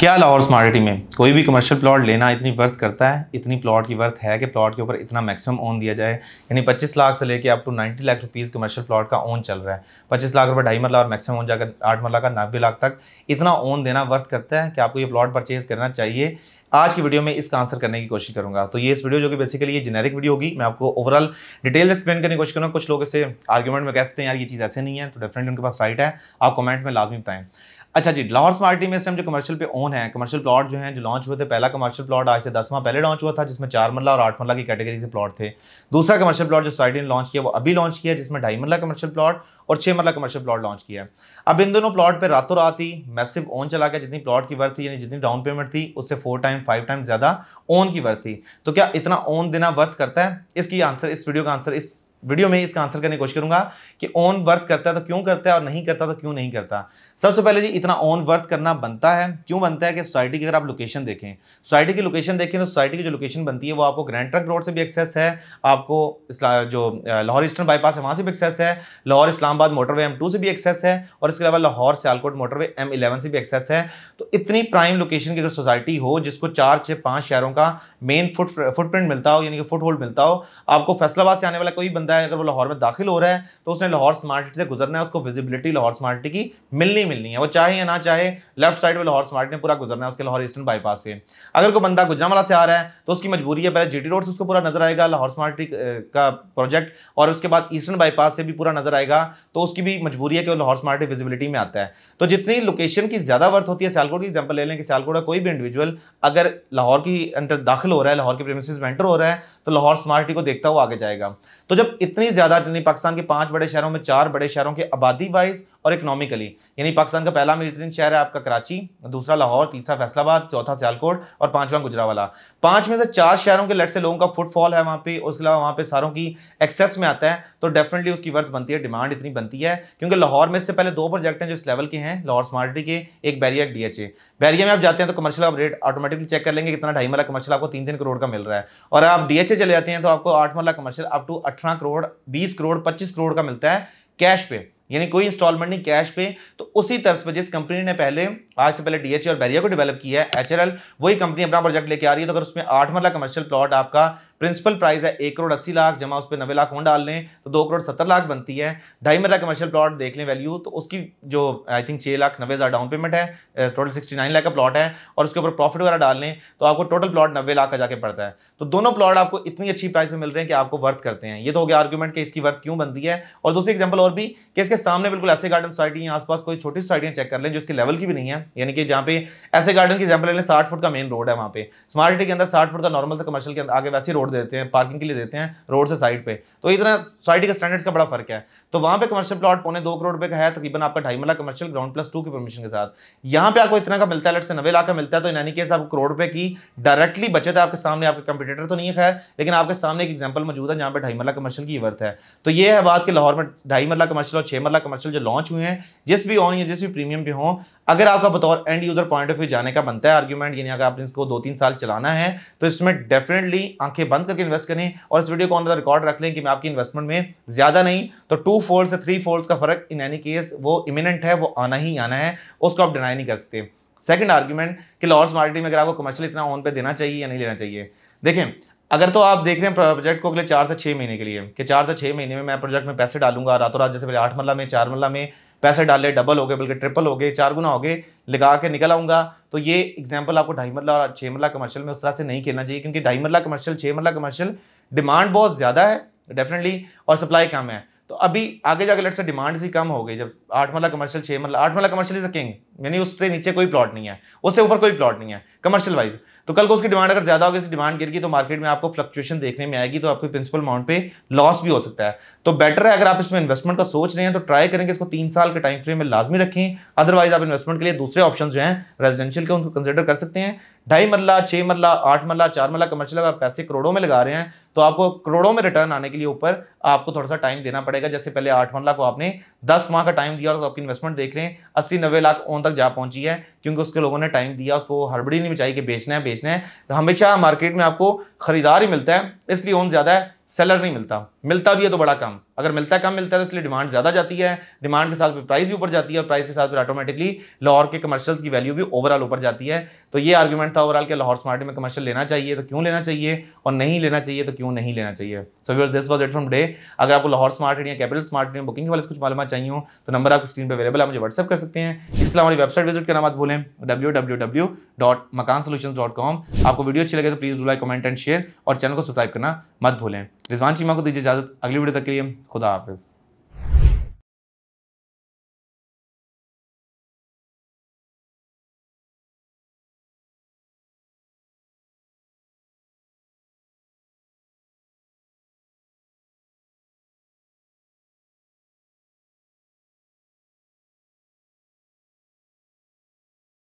क्या लाहौर सिटी में कोई भी कमर्शियल प्लॉट लेना इतनी वर्थ करता है इतनी प्लॉट की वर्थ है कि प्लॉट के ऊपर इतना मैक्सिमम ओन दिया जाए यानी 25 लाख से लेकर up to 90 lakh rupees commercial plot का ओन चल रहा है 25 लाख रुपए ढाई मरला और मैक्सिमम ओन जाकर आठ मरला का नब्बे लाख तक इतना ओन देना वर्थ करता है कि आपको ये प्लॉट परचेज करना चाहिए आज की वीडियो में इसका आंसर करने की कोशिश करूंगा तो ये इस वीडियो जो कि बेसिकली ये जेनेरिक वीडियो होगी मैं आपको ओवरऑल डिटेल एक्सप्लेन करने की कोशिश करूँगा कुछ लोग इसे आर्ग्यूमेंट में कह सकते हैं यार ये चीज़ ऐसे नहीं है तो डेफिनेटली उनके पास राइट है आप कमेंट में लाजमी बताएं अच्छा जी लाहौर स्मार्ट सिटी में इस टाइम जो कमर्शियल पे ओन है कमर्शियल प्लॉट जो है जो लॉन्च हुए थे पहला कमर्शियल प्लॉट आज से दस माह पहले लॉन्च हुआ था जिसमें चार मरला और आठ मरला की कैटेगरी से प्लॉट थे दूसरा कमर्शियल प्लॉट जो सोसाइटी ने लॉन्च किया वो अभी लॉन्च किया जिसमें ढाई मरला कमर्शियल प्लॉट और छः मरला कमर्शियल प्लॉट लॉन्च किया है अब इन दोनों प्लॉट पर रातों रात ही मैसिव ओन चला गया जितनी प्लॉट की वर्थ थी यानी जितनी डाउन पेमेंट थी उससे फोर टाइम फाइव टाइम ज़्यादा ओन की वर्थ थी तो क्या इतना ओन देना वर्थ करता है इसकी आंसर इस वीडियो का आंसर इस वीडियो में इसका आंसर करने की कोशिश करूंगा कि ओन वर्थ करता है तो क्यों करता है और नहीं करता तो क्यों नहीं करता सबसे पहले जी इतना ओन वर्थ करना बनता है क्यों बनता है कि सोसाइटी की अगर आप लोकेशन देखें सोसाइटी की लोकेशन देखें तो सोसाइटी की जो लोकेशन बनती है वो आपको ग्रैंड ट्रंक रोड से भी एक्सेस है आपको जो लाहौर ईस्टर्न बाईपास है वहाँ से भी एक्सेस है लाहौर इस्लाम इस्लामाबाद मोटरवे एम टू से भी एक्सेस है और इसके अलावा Lahore Sialkot motorway M eleven से भी एक्सेस है तो इतनी प्राइम लोकेशन की अगर सोसाइटी हो जिसको चार छः पाँच शहरों का मेन फुट फुटप्रिंट मिलता हो यानी कि फुट होल्ड मिलता हो आपको फैसलाबाद से आने वाला कोई बंदा है अगर वो लाहौर में दाखिल हो रहा है तो उसने लाहौर स्मार्ट सिटी से गुजरना है उसको विजिबिलिटी लाहौर स्मार्ट सिटी की मिलनी मिलनी है वो चाहे या ना चाहे लेफ्ट साइड में लाहौर स्मार्ट ने पूरा गुजरना है उसके लाहौर ईस्टर्न बाईपास पे अगर कोई बंदा गुजरावाला से आ रहा है तो उसकी मजबूरी है पहले जीटी रोड से उसको पूरा नजर आएगा लाहौर स्मार्ट सिटी का प्रोजेक्ट और उसके बाद ईस्टर्न बाईपास से भी पूरा नजर आएगा तो उसकी भी मजबूरी है कि लाहौर स्मार्ट विजिबिलिटी में आता है तो जितनी लोकेशन की ज़्यादा वर्थ होती है सियालकोट की एग्जाम्पल ले लें कि सियालकोट का कोई भी इंडिविजुअल अगर लाहौर की अंडर दाखिल हो रहा है लाहौर के प्रेमिस में एंटर हो रहा है तो लाहौर स्मार्ट को देखता हुआ आगे जाएगा तो जब इतनी ज़्यादा पाकिस्तान के पाँच बड़े शहरों में चार बड़े शहरों के आबादी वाइज और इकोनॉमिकली यानी पाकिस्तान का पहला मेडिटेरियन शहर है आपका कराची दूसरा लाहौर तीसरा फैसलाबाद चौथा सियालकोट और पांचवा गुजरावाला पांच में से चार शहरों के लट से लोगों का फुटफॉल है वहाँ पे उसके अलावा वहाँ पे सारों की एक्सेस में आता है तो डेफिनेटली उसकी वर्थ बनती है डिमांड इतनी बनती है क्योंकि लाहौर में इससे पहले दो प्रोजेक्ट हैं जो इस लेवल के हैं लाहौर स्मार्ट के एक बैरिया डी एच बैरिया में आप जाते हैं तो कमर्शियल आप रेट ऑटोमेटिकली चेक कर लेंगे कितना ढाई मरला कमर्शियल आपको तीन तीन करोड़ का मिल रहा है और आप डी चले जाते हैं तो आपको आठ मरला कमर्शियल अप टू अठारह करोड़ बीस करोड़ पच्चीस करोड़ का मिलता है कैश पे यानी कोई इंस्टॉलमेंट नहीं कैश पे तो उसी तर्ज पर जिस कंपनी ने पहले आज से पहले डीएचए और बैरिया को डेवलप किया है एचएलएल वही कंपनी अपना प्रोजेक्ट लेके आ रही है तो अगर उसमें आठ मरला कमर्शियल प्लॉट आपका प्रिंसिपल प्राइस है एक करोड़ अस्सी लाख जमा उस पर नब्बे लाख वो डाल लें तो दो करोड़ सत्तर लाख बनती है ढाई मरला कमर्शियल प्लॉट देख लें वैल्यू तो उसकी जो आई थिंक छः लाख नब्बे हज़ार डाउन पेमेंट है टोटल सिक्सटी नाइन लाख का प्लॉट है और उसके ऊपर प्रॉफिट वगैरह डाल लें तो आपको टोटल प्लॉट नब्बे लाख का जाकर पड़ता है तो दोनों प्लॉट आपको इतनी अच्छी प्राइस में मिल रहे हैं कि आपको वर्थ करते हैं ये तो हो गया आर्ग्यूमेंट कि इसकी वर्थ क्यों बनती है और दूसरी एग्जाम्पल और भी कि इसके सामने बिल्कुल ऐसे गार्डन सोसाइटी या आसपास कोई छोटी सोसाइटियाँ चेक कर लें जो इसके लेवल की भी नहीं है यानी कि जहाँ पे ऐसे गार्डन की एग्जाम्पल ले लें साठ फुट का मेन रोड है वहाँ पे स्मार्ट सिटी के अंदर साठ फुट का नॉर्मल से कमर्शियल के आगे वैसे रोड रोड देते हैं पार्किंग के लिए देते हैं रोड से साइड पे तो इतना सोसाइटी के स्टैंडर्ड्स का बड़ा फर्क है तो वहां पे कमर्शियल प्लॉट पौने दो करोड़ रुपए का है तकरीबन आपका ढाई मिला कमर्शियल ग्राउंड प्लस टू की परमिशन के साथ यहाँ पे आपको इतना का मिलता है लट से नवे लाख का मिलता है तो इन केस आपको करोड़ रुपए की डायरेक्टली बचत है आपके सामने आपके कंपिटेटर तो नहीं है खैर लेकिन आपके सामने एक एग्जाम्पल मौजूद है जहाँ पर ढाई मिला कमर्शियल की वर्थ है तो ये है बात कि लाहौर में ढाई मल्ला कमर्शियल और छह मल्ला कमर्शियल जो लॉन्च हुए हैं जिस भी ऑन या जिस भी प्रीमियम पे हो अगर आपका बतौर end user point of view जाने का बनता है आर्ग्यूमेंट यानी अगर आपने इसको दो तीन साल चलाना है तो इसमें डेफिनेटली आंखें बंद करके इन्वेस्ट करें और इस वीडियो को ऑन रिकॉर्ड रख लें कि मैं आपकी इन्वेस्टमेंट में ज्यादा नहीं तो टू फोल्ड से थ्री फोल्ड का फर्क इन एनी केस वो इमिनेंट है वो आना ही आना है उसको आप डिनाई नहीं कर सकते सेकंड आर्ग्यूमेंट कि लॉर्स मार्टी में अगर आपको कमर्शियल इतना ऑन पे देना चाहिए या नहीं लेना चाहिए देखें अगर तो आप देख रहे हैं प्रोजेक्ट को अगले चार से छः महीने के लिए कि चार से छः महीने में मैं प्रोजेक्ट में पैसे डालूंगा रातों रात जैसे पहले आठ मल्ला में चार मल्ला में पैसे डाले डबल हो गए बल्कि ट्रिपल हो गए चार गुना हो गए लगा के निकल आऊँगा तो ये एग्जाम्पल आपको ढाई मरला और छः मरला कमर्शियल में उस तरह से नहीं खेलना चाहिए क्योंकि ढाई मरला कमर्शियल छः मरला कमर्शियल डिमांड बहुत ज़्यादा है डेफिनेटली और सप्लाई कम है तो अभी आगे जाकर लेट से डिमांड सी कम हो गई जब आठ मल्ला कमर्शियल छः मल्ला आठ marla commercial is the king यानी उससे नीचे कोई प्लॉट नहीं है उससे ऊपर कोई प्लॉट नहीं है कमर्शियल वाइज तो कल को उसकी डिमांड अगर ज्यादा होगी उसकी डिमांड गिर गई तो मार्केट में आपको फ्लक्चुएशन देखने में आएगी तो आपके प्रिंसिपल अमाउंट पे लॉस भी हो सकता है तो बेटर है अगर आप इसमें इन्वेस्टमेंट का सोच रहे हैं तो ट्राई करेंगे इसको तीन साल के टाइम फ्रेम में लाजमी रखें अदरवाइज आप इन्वेस्टमेंट के लिए दूसरे ऑप्शन जो है रेजिडेंशियल के उनको कंसिडर कर सकते हैं ढाई मरला छः मरला आठ मरला चार मरला कमर्शियल अगर पैसे करोड़ों में लगा रहे हैं तो आपको करोड़ों में रिटर्न आने के लिए ऊपर आपको थोड़ा सा टाइम देना पड़ेगा जैसे पहले आठ मरला को आपने दस माह का टाइम दिया और आपकी इन्वेस्टमेंट देख लें अस्सी नब्बे लाख ऑन द तक जा पहुंची है क्योंकि उसके लोगों ने टाइम दिया उसको हड़बड़ी नहीं बचाई कि बेचना है बेचना है तो हमेशा मार्केट में आपको खरीदार ही मिलता है इसलिए ओन ज़्यादा है सेलर नहीं मिलता मिलता भी है तो बड़ा कम अगर मिलता कम मिलता है तो इसलिए डिमांड ज़्यादा जाती है डिमांड के साथ फिर प्राइस भी ऊपर जाती है और प्राइस के साथ फिर ऑटोमेटिकली लाहौर के कमर्शियल्स की वैल्यू भी ओवरऑल ऊपर जाती है तो ये आर्ग्यूमेंट था ओवरऑल के लाहौर स्मार्ट में कमर्शियल लेना चाहिए तो क्यों लेना चाहिए और नहीं लेना चाहिए तो क्यों नहीं लेना चाहिए so versus this was it from day अगर आपको लाहौर स्मार्ट या कैपिटल स्मार्ट बुकिंग के वाले कुछ मालूम चाहिए तो नंबर आपकी स्क्रीन पर अवेलेबल है मुझे व्हाट्सअप कर सकते हैं इसलिए हमारी वेबसाइट विजिट करना मत भूलें में W W W dot Makaan solution dot com आपको वीडियो अच्छी लगे तो please do like comment and share और चैनल को सब्सक्राइब करना मत भूलें रिजवान चीमा को दीजिए इजाजत अगली वीडियो तक के लिए खुदा हाफिज़